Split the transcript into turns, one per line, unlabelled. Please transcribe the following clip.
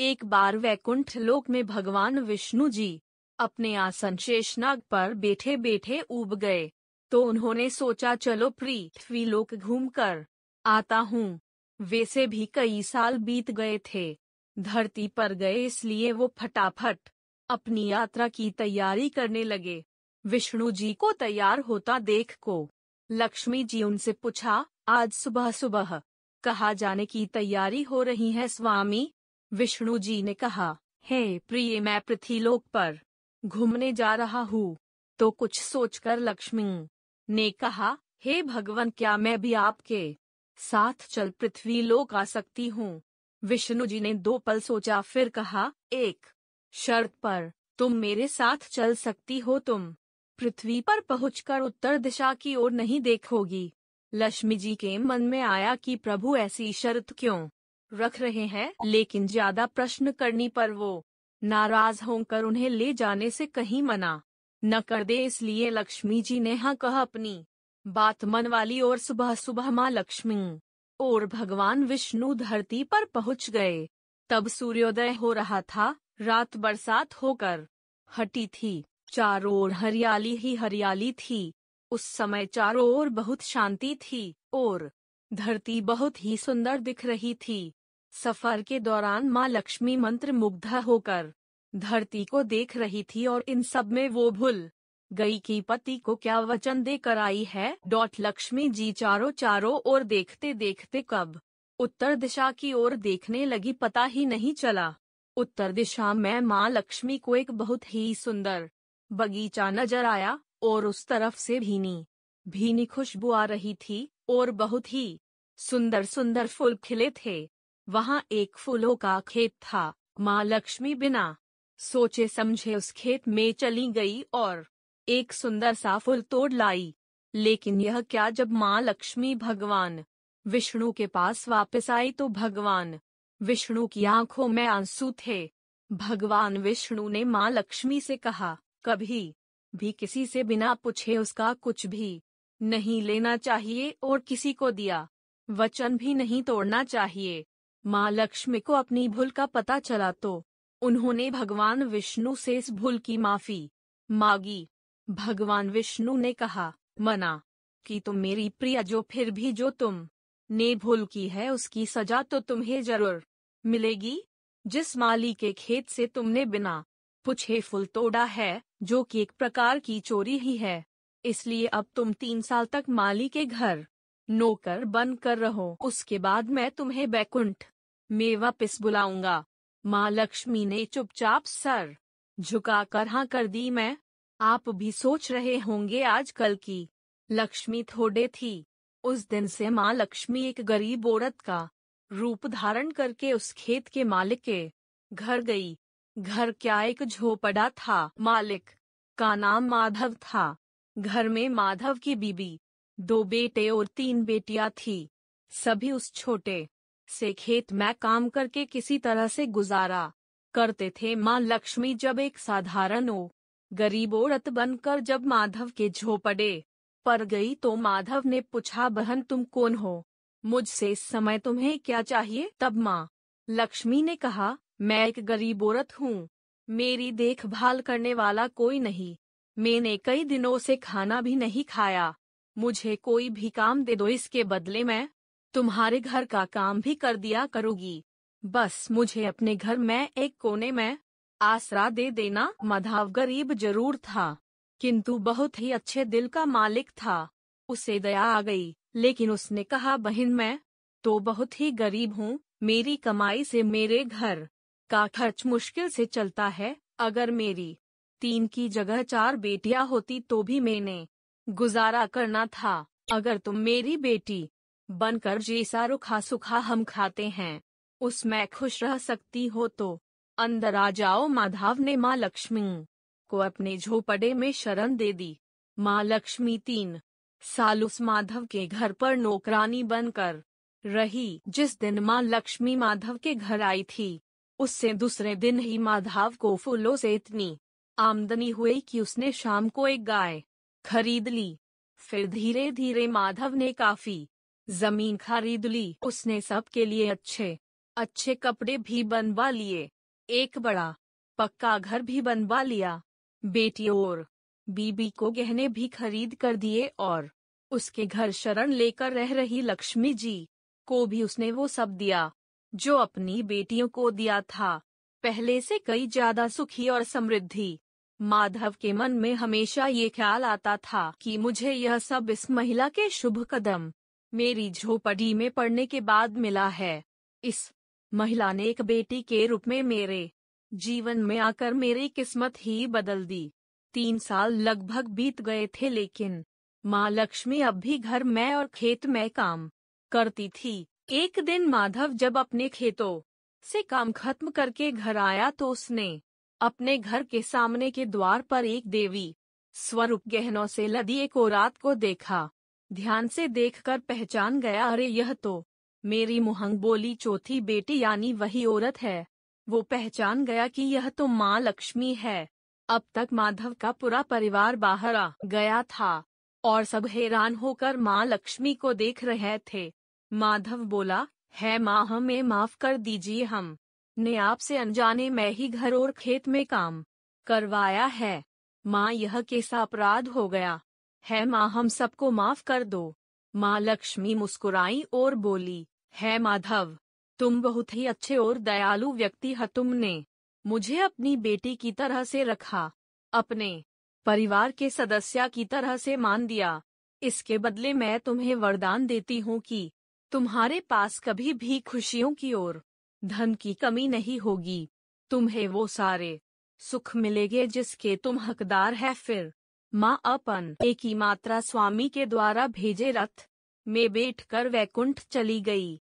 एक बार वैकुंठ लोक में भगवान विष्णु जी अपने आसन शेषनाग पर बैठे बैठे उब गए तो उन्होंने सोचा चलो पृथ्वी लोक घूम कर आता हूँ वैसे भी कई साल बीत गए थे धरती पर गए इसलिए वो फटाफट अपनी यात्रा की तैयारी करने लगे विष्णु जी को तैयार होता देख को लक्ष्मी जी उनसे पूछा आज सुबह सुबह कहा जाने की तैयारी हो रही है स्वामी विष्णु जी ने कहा हे प्रिय मैं पृथ्वीलोक पर घूमने जा रहा हूँ तो कुछ सोचकर लक्ष्मी ने कहा हे भगवान क्या मैं भी आपके साथ चल पृथ्वी लोक आ सकती हूँ विष्णु जी ने दो पल सोचा फिर कहा एक शर्त पर तुम मेरे साथ चल सकती हो तुम पृथ्वी पर पहुंचकर उत्तर दिशा की ओर नहीं देखोगी लक्ष्मी जी के मन में आया कि प्रभु ऐसी शर्त क्यों रख रहे हैं लेकिन ज्यादा प्रश्न करने पर वो नाराज होकर उन्हें ले जाने से कहीं मना न कर दे इसलिए लक्ष्मी जी ने हाँ कहा अपनी बात मन वाली और सुबह सुबह माँ लक्ष्मी और भगवान विष्णु धरती पर पहुँच गए तब सूर्योदय हो रहा था रात बरसात होकर हटी थी चारों ओर हरियाली ही हरियाली थी उस समय चारों ओर बहुत शांति थी और धरती बहुत ही सुंदर दिख रही थी सफर के दौरान माँ लक्ष्मी मंत्र मुग्ध होकर धरती को देख रही थी और इन सब में वो भूल गई कि पति को क्या वचन देकर आई है डॉट लक्ष्मी जी चारों चारों ओर देखते देखते कब उत्तर दिशा की ओर देखने लगी पता ही नहीं चला उत्तर दिशा में माँ लक्ष्मी को एक बहुत ही सुंदर बगीचा नजर आया और उस तरफ से भीनी भीनी खुशबू आ रही थी और बहुत ही सुंदर सुंदर फूल खिले थे वहाँ एक फूलों का खेत था माँ लक्ष्मी बिना सोचे समझे उस खेत में चली गई और एक सुंदर सा फूल तोड़ लाई लेकिन यह क्या जब माँ लक्ष्मी भगवान विष्णु के पास वापस आई तो भगवान विष्णु की आंखों में आंसू थे भगवान विष्णु ने माँ लक्ष्मी से कहा कभी भी किसी से बिना पूछे उसका कुछ भी नहीं लेना चाहिए और किसी को दिया वचन भी नहीं तोड़ना चाहिए माँ लक्ष्मी को अपनी भूल का पता चला तो उन्होंने भगवान विष्णु से इस भूल की माफी मांगी भगवान विष्णु ने कहा मना कि तुम मेरी प्रिय जो फिर भी जो तुम ने भूल की है उसकी सजा तो तुम्हें जरूर मिलेगी जिस माली के खेत से तुमने बिना पूछे फुल तोड़ा है जो कि एक प्रकार की चोरी ही है इसलिए अब तुम तीन साल तक माली के घर नौकर बन कर रहो उसके बाद मैं तुम्हें बैकुंठ में वापिस बुलाऊंगा माँ लक्ष्मी ने चुपचाप सर कर हाँ कर दी मैं आप भी सोच रहे होंगे आज कल की लक्ष्मी थोड़े थी उस दिन से माँ लक्ष्मी एक गरीब औरत का रूप धारण करके उस खेत के मालिक के घर गई घर क्या एक झोपड़ा था मालिक का नाम माधव था घर में माधव की बीबी दो बेटे और तीन बेटियां थी सभी उस छोटे से खेत में काम करके किसी तरह से गुजारा करते थे माँ लक्ष्मी जब एक साधारण ओ गरीब औरत बनकर जब माधव के झोपड़े पर गई तो माधव ने पूछा बहन तुम कौन हो मुझसे इस समय तुम्हें क्या चाहिए तब माँ लक्ष्मी ने कहा मैं एक गरीब औरत हूँ मेरी देखभाल करने वाला कोई नहीं मैंने कई दिनों से खाना भी नहीं खाया मुझे कोई भी काम दे दो इसके बदले में तुम्हारे घर का काम भी कर दिया करूँगी बस मुझे अपने घर में एक कोने में आसरा दे देना मधाव गरीब जरूर था किंतु बहुत ही अच्छे दिल का मालिक था उसे दया आ गई लेकिन उसने कहा बहन मैं तो बहुत ही गरीब हूँ मेरी कमाई से मेरे घर का खर्च मुश्किल से चलता है अगर मेरी तीन की जगह चार बेटियां होती तो भी मैंने गुजारा करना था अगर तुम मेरी बेटी बनकर जैसा रुखा सुखा हम खाते हैं उसमें खुश रह सकती हो तो अंदर आ जाओ माधव ने माँ लक्ष्मी को अपने झोपड़े में शरण दे दी माँ लक्ष्मी तीन साल उस माधव के घर पर नौकरानी बनकर रही जिस दिन माँ लक्ष्मी माधव के घर आई थी उससे दूसरे दिन ही माधव को फूलों से इतनी आमदनी हुई कि उसने शाम को एक गाय खरीद ली फिर धीरे धीरे माधव ने काफी जमीन खरीद ली उसने सबके लिए अच्छे अच्छे कपड़े भी बनवा लिए एक बड़ा पक्का घर भी बनवा लिया बेटी और बीबी को गहने भी खरीद कर दिए और उसके घर शरण लेकर रह रही लक्ष्मी जी को भी उसने वो सब दिया जो अपनी बेटियों को दिया था पहले से कई ज्यादा सुखी और समृद्धि माधव के मन में हमेशा ये ख्याल आता था कि मुझे यह सब इस महिला के शुभ कदम मेरी झोपड़ी में पड़ने के बाद मिला है इस महिला ने एक बेटी के रूप में मेरे जीवन में आकर मेरी किस्मत ही बदल दी तीन साल लगभग बीत गए थे लेकिन माँ लक्ष्मी अब भी घर में और खेत में काम करती थी एक दिन माधव जब अपने खेतों से काम खत्म करके घर आया तो उसने अपने घर के सामने के द्वार पर एक देवी स्वरूप गहनों से लदी एक औरत को देखा ध्यान से देखकर पहचान गया अरे यह तो मेरी मुहंग बोली चौथी बेटी यानी वही औरत है वो पहचान गया कि यह तो माँ लक्ष्मी है अब तक माधव का पूरा परिवार बाहर आ गया था और सब हैरान होकर माँ लक्ष्मी को देख रहे थे माधव बोला है माँ हमें माफ कर दीजिए हम ने आपसे अनजाने में ही घर और खेत में काम करवाया है माँ यह कैसा अपराध हो गया है माँ हम सबको माफ कर दो माँ लक्ष्मी मुस्कुराई और बोली है माधव तुम बहुत ही अच्छे और दयालु व्यक्ति हो तुमने मुझे अपनी बेटी की तरह से रखा अपने परिवार के सदस्य की तरह से मान दिया इसके बदले मैं तुम्हें वरदान देती हूँ कि तुम्हारे पास कभी भी खुशियों की ओर धन की कमी नहीं होगी तुम्हें वो सारे सुख मिलेंगे जिसके तुम हकदार है फिर माँ अपन एक ही मात्रा स्वामी के द्वारा भेजे रथ में बैठकर वैकुंठ चली गई